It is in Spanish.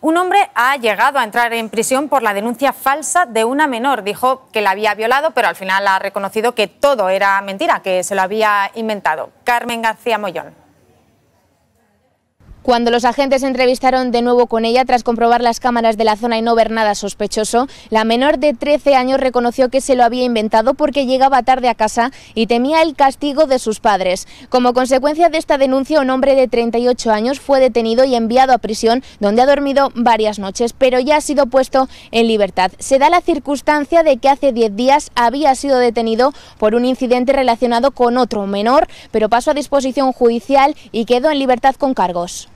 Un hombre ha llegado a entrar en prisión por la denuncia falsa de una menor. Dijo que la había violado, pero al final ha reconocido que todo era mentira, que se lo había inventado. Carmen García Mollón. Cuando los agentes entrevistaron de nuevo con ella tras comprobar las cámaras de la zona y no ver nada sospechoso, la menor de 13 años reconoció que se lo había inventado porque llegaba tarde a casa y temía el castigo de sus padres. Como consecuencia de esta denuncia, un hombre de 38 años fue detenido y enviado a prisión, donde ha dormido varias noches, pero ya ha sido puesto en libertad. Se da la circunstancia de que hace 10 días había sido detenido por un incidente relacionado con otro menor, pero pasó a disposición judicial y quedó en libertad con cargos.